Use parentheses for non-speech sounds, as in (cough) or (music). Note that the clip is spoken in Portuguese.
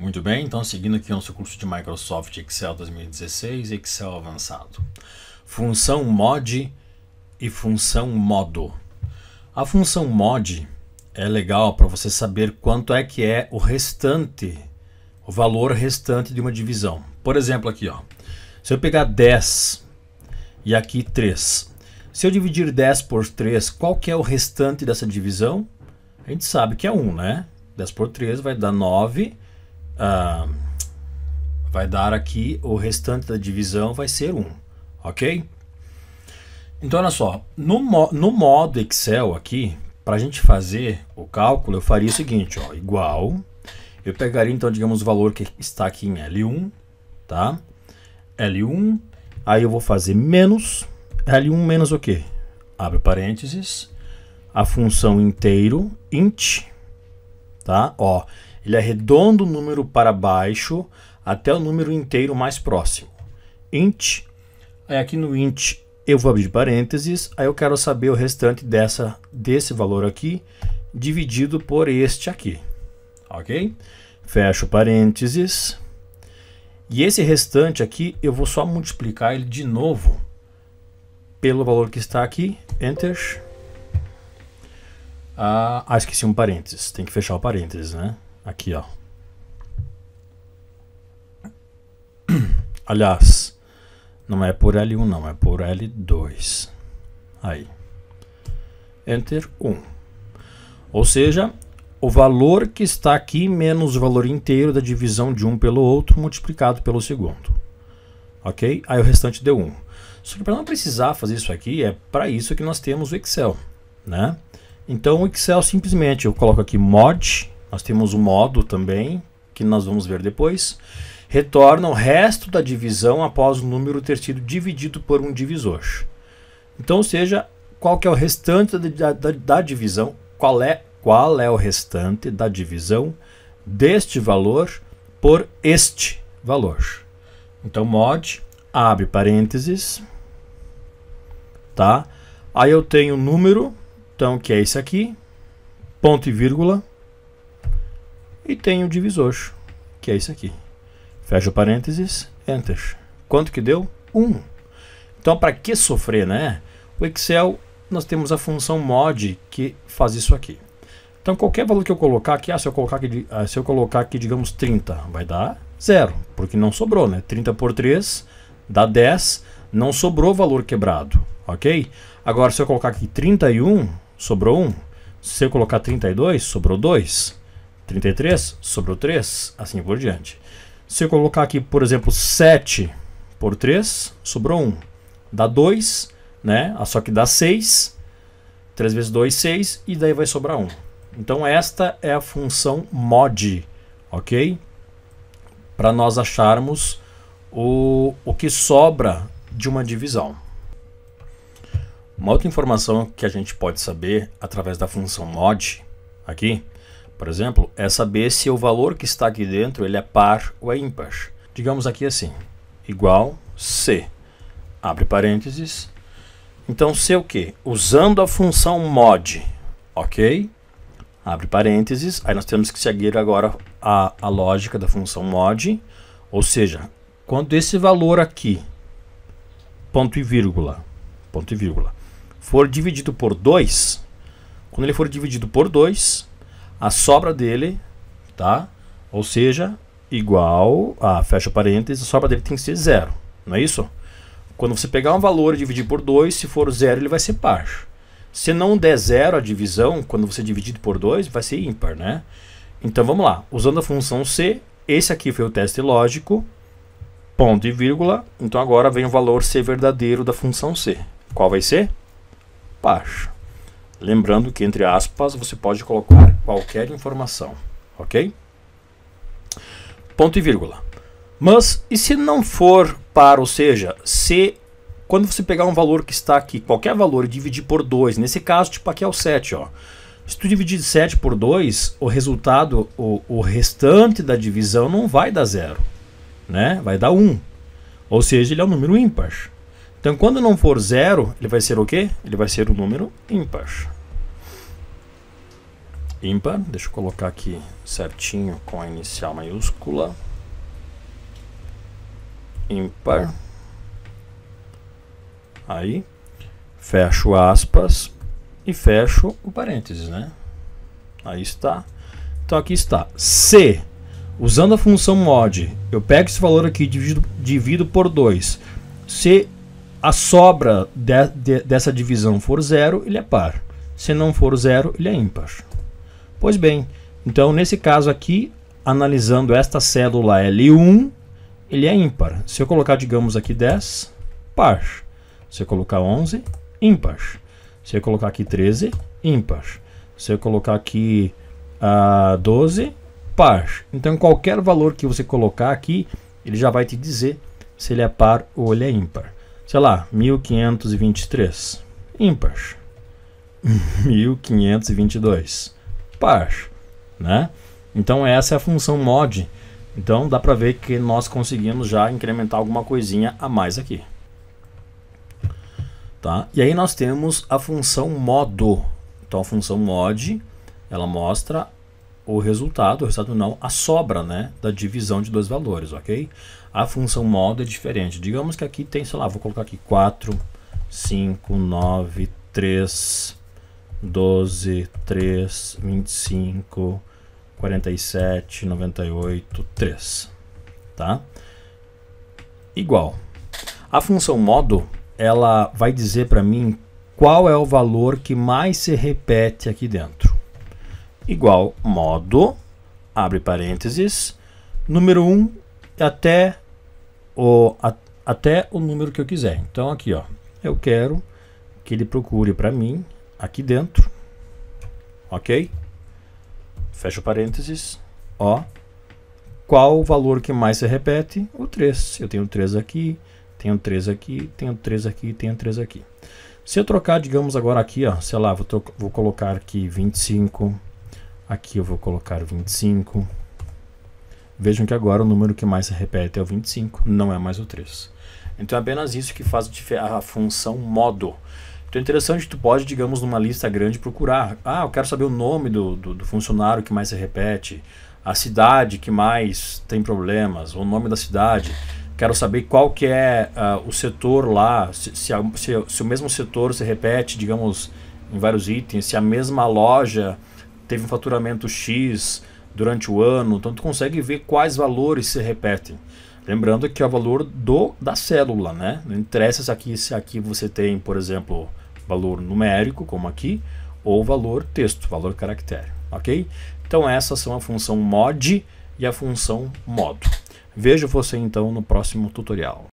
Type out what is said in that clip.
Muito bem, então seguindo aqui o nosso curso de Microsoft Excel 2016, Excel avançado. Função mod e função modo. A função mod é legal para você saber quanto é que é o restante, o valor restante de uma divisão. Por exemplo, aqui, ó. Se eu pegar 10 e aqui 3. Se eu dividir 10 por 3, qual que é o restante dessa divisão? A gente sabe que é 1, né? 10 por 3 vai dar 9 ah, vai dar aqui o restante da divisão vai ser 1, ok? Então olha só, no, mo no modo Excel aqui, para a gente fazer o cálculo, eu faria o seguinte, ó, igual, eu pegaria então, digamos, o valor que está aqui em L1, tá? L1, aí eu vou fazer menos, L1 menos o quê? Abre parênteses, a função inteiro, int, tá? Ó, ele arredonda é o número para baixo até o número inteiro mais próximo. Int. Aí aqui no int eu vou abrir parênteses, aí eu quero saber o restante dessa, desse valor aqui, dividido por este aqui, ok? Fecho parênteses, e esse restante aqui eu vou só multiplicar ele de novo pelo valor que está aqui, enter. Ah, ah esqueci um parênteses, tem que fechar o parênteses, né? Aqui, ó. (clears throat) Aliás, não é por L1, não, é por L2. Aí. Enter 1. Ou seja, o valor que está aqui menos o valor inteiro da divisão de um pelo outro multiplicado pelo segundo. Ok? Aí o restante deu 1. Só que para não precisar fazer isso aqui, é para isso que nós temos o Excel. Né? Então o Excel simplesmente eu coloco aqui mod nós temos o modo também, que nós vamos ver depois. Retorna o resto da divisão após o número ter sido dividido por um divisor. Então, ou seja, qual que é o restante da, da, da divisão? Qual é, qual é o restante da divisão deste valor por este valor? Então, mod, abre parênteses, tá? Aí eu tenho o número, então que é esse aqui, ponto e vírgula, e tem o divisor, que é esse aqui. Fecha parênteses, Enter. Quanto que deu? 1. Um. Então, para que sofrer, né? O Excel, nós temos a função mod que faz isso aqui. Então, qualquer valor que eu colocar aqui, ah, se, eu colocar aqui ah, se eu colocar aqui, digamos, 30, vai dar 0, porque não sobrou, né? 30 por 3 dá 10, não sobrou valor quebrado, ok? Agora, se eu colocar aqui 31, sobrou 1. Se eu colocar 32, sobrou 2. 33 sobrou 3, assim por diante. Se eu colocar aqui, por exemplo, 7 por 3, sobrou 1. Dá 2, né? Ah, só que dá 6. 3 vezes 2, 6, e daí vai sobrar 1. Então esta é a função mod, ok? Para nós acharmos o, o que sobra de uma divisão. Uma outra informação que a gente pode saber através da função mod aqui por exemplo, é saber se o valor que está aqui dentro ele é par ou é ímpar. Digamos aqui assim, igual C, abre parênteses. Então, C é o quê? Usando a função mod, ok? Abre parênteses, aí nós temos que seguir agora a, a lógica da função mod, ou seja, quando esse valor aqui, ponto e vírgula, ponto e vírgula, for dividido por 2, quando ele for dividido por 2, a sobra dele, tá? Ou seja, igual a, fecha parênteses, a sobra dele tem que ser zero, não é isso? Quando você pegar um valor e dividir por 2, se for zero, ele vai ser par. Se não der zero a divisão, quando você dividir por 2, vai ser ímpar, né? Então vamos lá, usando a função C, esse aqui foi o teste lógico, ponto e vírgula, então agora vem o valor C verdadeiro da função C. Qual vai ser? Par. Lembrando que entre aspas você pode colocar qualquer informação, ok? Ponto e vírgula. Mas e se não for par, ou seja, se quando você pegar um valor que está aqui, qualquer valor e dividir por 2, nesse caso, tipo aqui é o 7, ó. Se tu dividir 7 por 2, o resultado, o, o restante da divisão não vai dar zero, né? Vai dar 1. Um. Ou seja, ele é um número ímpar. Então, quando não for zero, ele vai ser o quê? Ele vai ser um número ímpar. Ímpar, deixa eu colocar aqui certinho com a inicial maiúscula. Ímpar. Aí, fecho aspas e fecho o parênteses, né? Aí está. Então aqui está. C. Usando a função mod, eu pego esse valor aqui e divido, divido por 2. C a sobra de, de, dessa divisão for zero, ele é par. Se não for zero, ele é ímpar. Pois bem, então nesse caso aqui, analisando esta célula L1, ele é ímpar. Se eu colocar, digamos aqui 10, par. Se eu colocar 11, ímpar. Se eu colocar aqui 13, ímpar. Se eu colocar aqui uh, ah, 12, par. Então qualquer valor que você colocar aqui, ele já vai te dizer se ele é par ou ele é ímpar sei lá, 1523. Ímpar. 1522. (laughs) Par, né? Então essa é a função mod. Então dá para ver que nós conseguimos já incrementar alguma coisinha a mais aqui. Tá? E aí nós temos a função modo. Então a função mod, ela mostra o resultado, o resultado não, a sobra né, da divisão de dois valores, ok? a função modo é diferente. Digamos que aqui tem, sei lá, vou colocar aqui 4, 5, 9, 3, 12, 3, 25, 47, 98, 3. Tá? Igual. A função modo, ela vai dizer para mim qual é o valor que mais se repete aqui dentro. Igual modo, abre parênteses, número 1 até o, a, até o número que eu quiser. Então aqui, ó, eu quero que ele procure para mim aqui dentro, ok? Fecha parênteses, ó, qual o valor que mais se repete? O 3. Eu tenho 3 aqui, tenho 3 aqui, tenho 3 aqui, tenho 3 aqui. Se eu trocar, digamos agora aqui, ó, sei lá, vou, vou colocar aqui 25, aqui eu vou colocar 25, Vejam que agora o número que mais se repete é o 25, não é mais o 3. Então é apenas isso que faz a função modo. Então é interessante, que tu pode, digamos, numa lista grande procurar. Ah, eu quero saber o nome do, do, do, funcionário que mais se repete, a cidade que mais tem problemas, o nome da cidade. Quero saber qual que é uh, o setor lá, se, se, se, se, o mesmo setor se repete, digamos, em vários itens, se a mesma loja teve um faturamento X, durante o ano, então tu consegue ver quais valores se repetem. Lembrando que é o valor do da célula, né? Não interessa se aqui, se aqui você tem, por exemplo, valor numérico, como aqui, ou valor texto, valor caractere, ok? Então essas são a função mod e a função modo. Vejo você então no próximo tutorial.